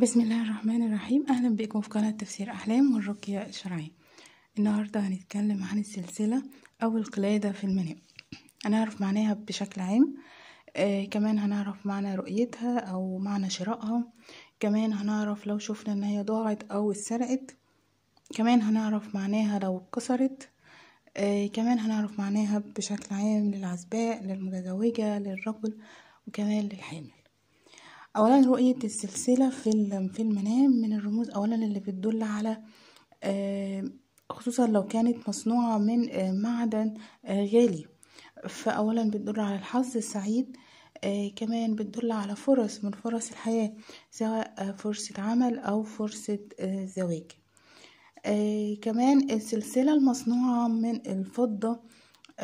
بسم الله الرحمن الرحيم أهلا بكم في قناة تفسير أحلام والرقية الشرعية النهاردة هنتكلم عن السلسلة أو القلادة في المنام هنعرف معناها بشكل عام آه كمان هنعرف معنى رؤيتها أو معنى شرائها كمان هنعرف لو شفنا إن هي ضاعت أو اتسرقت كمان هنعرف معناها لو اتكسرت آه كمان هنعرف معناها بشكل عام للعزباء للمتزوجة للرجل وكمان للحامل اولا رؤية السلسلة في في المنام من الرموز اولا اللي بتدل على آه، خصوصا لو كانت مصنوعة من آه، معدن آه، غالي فأولا بتدل على الحظ السعيد كمان بتدل على فرص من فرص الحياة سواء فرصة عمل أو فرصة زواج كمان السلسلة المصنوعة من الفضة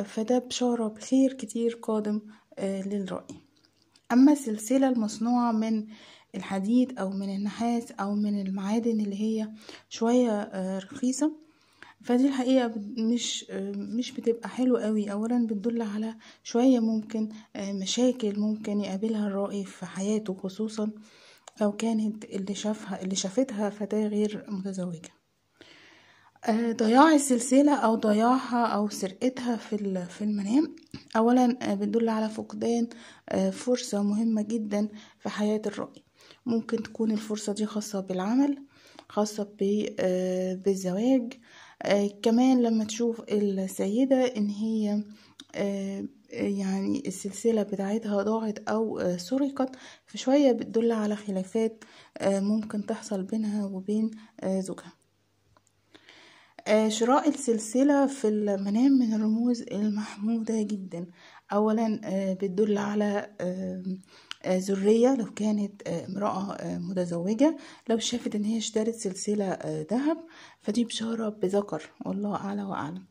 فده بشارة بخير كتير قادم للرأي أما السلسلة المصنوعة من الحديد أو من النحاس أو من المعادن اللي هي شوية آه، رخيصة فدي الحقيقة مش آه، مش بتبقى حلو قوي أولا بتدل على شوية ممكن آه، مشاكل ممكن يقابلها الرائي في حياته خصوصا لو كانت اللي شافها اللي شافتها فتاة غير متزوجة آه، ضياع السلسلة أو ضياعها أو سرقتها في في المنام أولا آه، بتدل على فقدان آه، فرصة مهمة جدا في حياة الرأي ممكن تكون الفرصة دي خاصة بالعمل خاصة بالزواج كمان لما تشوف السيدة إن هي يعني السلسلة بتاعتها ضاعت أو سرقت فشوية بتدل على خلافات ممكن تحصل بينها وبين زوجها آه، شراء السلسلة في المنام من الرموز المحمودة جدا أولا آه، بتدل على آه، ذرية لو كانت امرأة متزوجة لو شافت ان هي اشترت سلسلة ذهب فدي بشارة بذكر والله أعلى وأعلم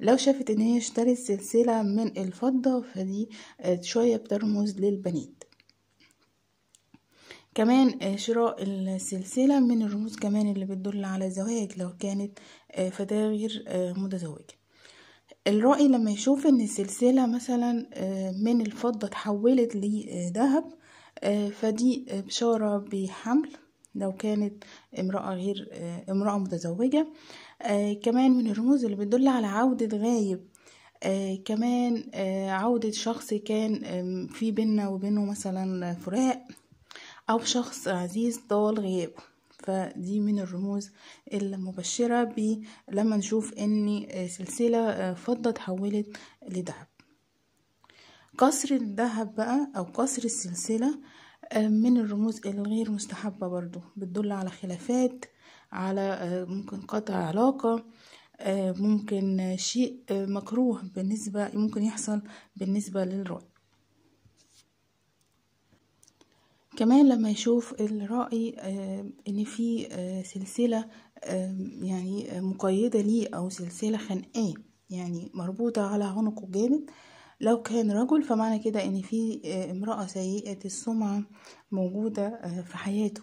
لو شافت ان هي اشترت سلسلة من الفضة فدي شوية بترمز للبنات كمان آه، شراء السلسلة من الرموز كمان اللي بتدل على زواج لو كانت آه، فتاة غير آه، متزوجة الرأي لما يشوف ان السلسلة مثلا من الفضة تحولت لذهب فدي بشارة بحمل لو كانت امرأة غير امرأة متزوجة كمان من الرموز اللي بتدل على عودة غايب آه كمان آه عودة شخص كان في بينا وبينه مثلا فراق أو شخص عزيز طال غياب فدي من الرموز المبشرة لما نشوف ان سلسلة آه، فضة تحولت لذهب كسر الذهب بقى او كسر السلسلة آه، من الرموز الغير مستحبة برضو بتدل على خلافات على آه، ممكن قطع علاقة ممكن شيء مكروه بالنسبة ممكن يحصل بالنسبة للرأي كمان لما يشوف الرأي آه، ان في آه، سلسله آه، يعني مقيده ليه او سلسله خانقاه يعني مربوطه على عنقه جامد لو كان رجل فمعنى كده ان في امراه سيئه السمعه موجوده في حياته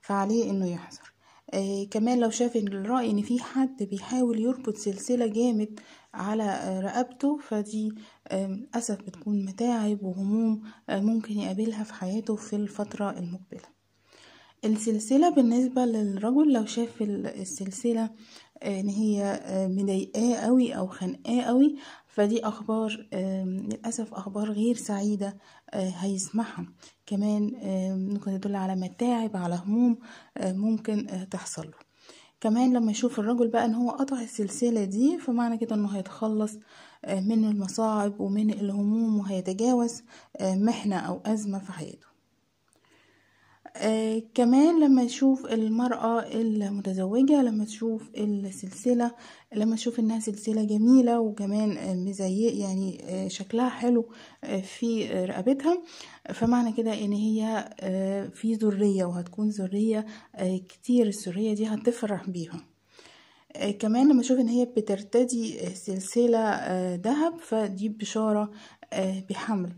فعليه انه يحذر آه كمان لو شاف الرأي ان في حد بيحاول يربط سلسلة جامد على رقبته فدي للأسف بتكون متاعب وهموم آه، ممكن يقابلها في حياته في الفترة المقبلة السلسلة بالنسبة للرجل لو شاف السلسلة آه، ان هي آه، مضايقاه قوي او خانقاه قوي فدي اخبار للاسف اخبار غير سعيده هيسمعها كمان ممكن تدل على متاعب على هموم ممكن تحصل له كمان لما يشوف الرجل بقى ان هو قطع السلسله دي فمعنى كده انه هيتخلص آه، من المصاعب ومن الهموم وهيتجاوز آه، محنة أو أزمة في حياته آه، كمان لما تشوف المرأة المتزوجة لما تشوف السلسلة لما تشوف انها سلسلة جميلة وكمان مزي يعني شكلها حلو في رقبتها فمعنى كده ان هي في ذرية وهتكون ذرية كتير الذرية دي هتفرح بيها آه، كمان لما اشوف ان هي بترتدي آه، سلسلة آه، ذهب فدي بشارة بحمل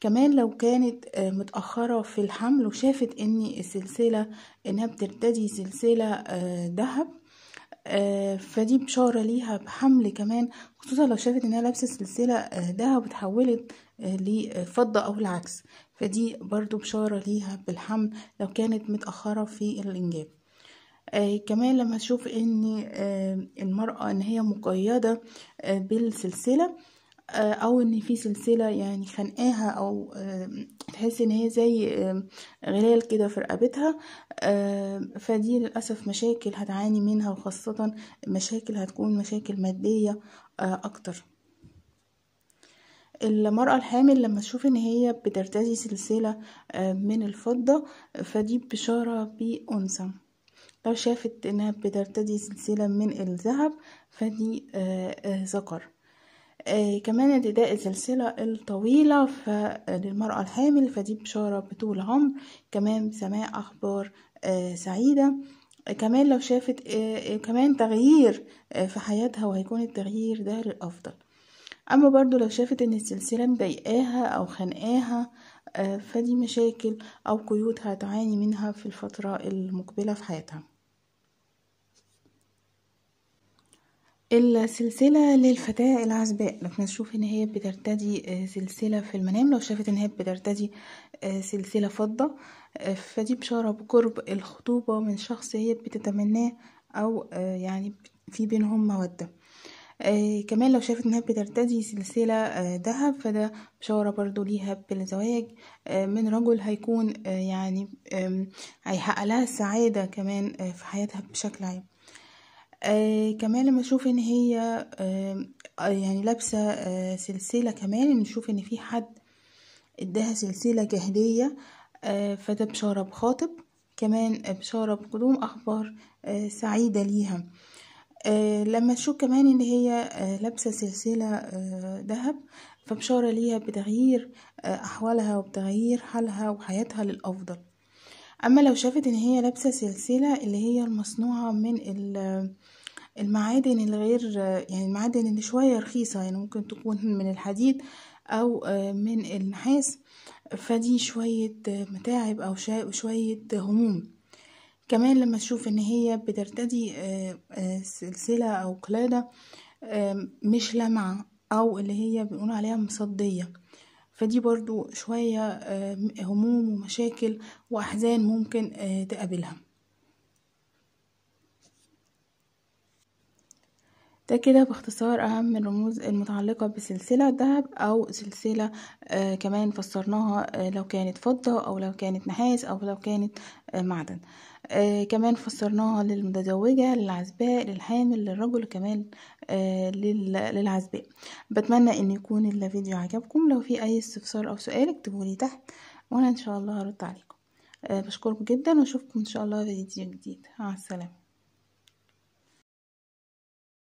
كمان لو كانت متأخرة في الحمل وشافت ان السلسلة انها بترتدي سلسلة ذهب فدي بشارة ليها بحمل كمان خصوصا لو شافت انها لابسة سلسلة ذهب وتحولت لفضة او العكس فدي برضو بشارة ليها بالحمل لو كانت متأخرة في الانجاب آه كمان لما تشوف ان آه المرأة ان هي مقيدة آه بالسلسلة آه او ان في سلسلة يعني خانقاها او آه تحس ان هي زي آه غلال كده في رقبتها آه، فدي للأسف مشاكل هتعاني منها وخاصة مشاكل هتكون مشاكل مادية آه، اكتر المرأة الحامل لما تشوف ان هي بترتدي سلسلة آه، من الفضة فدي بشارة بأنثى لو شافت انها بترتدي سلسلة من الذهب فدي آه، آه، ذكر آه، كمان ارتداء السلسلة الطويلة للمرأة الحامل فدي بشارة بطول عمر كمان سماع أخبار سعيدة كمان لو شافت كمان تغيير في حياتها وهيكون التغيير ده للأفضل أما برضو لو شافت إن السلسلة مضايقاها أو خانقاها آه، فدي مشاكل أو قيود هتعاني منها في الفترة المقبلة في حياتها السلسلة للفتاة العزباء لما نشوف ان هي بترتدي آه، سلسلة في المنام لو شافت ان هي بترتدي آه، سلسلة فضة فدي بشارة بقرب الخطوبة من شخص هي بتتمناه او يعني في بينهم مودة آه، كمان لو شافت انها بترتدي سلسلة آه، ذهب فده بشارة برضو ليها بالزواج آه، من رجل هيكون يعني هيحقق لها السعادة كمان في حياتها بشكل عام كمان لما اشوف ان هي يعني لابسة سلسلة كمان نشوف ان في حد اداها سلسلة كهدية فده بشارة بخاطب كمان بشارة بقدوم أخبار سعيدة ليها آه آه، لما تشوف كمان ان هي آه، لابسه سلسله آه، ذهب فبشاره ليها بتغيير احوالها وبتغيير حالها وحياتها للافضل اما لو شافت ان هي لابسه سلسله اللي هي المصنوعه من المعادن الغير يعني المعادن اللي شويه رخيصه يعني ممكن تكون من الحديد او من النحاس فدي شويه متاعب او شويه هموم كمان لما تشوف ان هي بترتدي آه، آه، سلسلة او قلادة مش لامعة او اللي هي بنقول عليها مصدية فدي برضو شوية هموم ومشاكل واحزان ممكن آه، تقابلها ده كده باختصار أهم الرموز المتعلقة بسلسلة ذهب أو سلسلة آه كمان فسرناها آه لو كانت فضة أو لو كانت نحاس أو لو كانت آه معدن آه كمان فسرناها للمتزوجة للعزباء للحامل للرجل كمان آه للعزباء بتمنى ان يكون الفيديو عجبكم لو في اي استفسار او سؤال اكتبوا لي تحت وانا ان شاء الله هرد عليكم آه بشكركم جدا واشوفكم ان شاء الله في فيديو جديد مع السلامه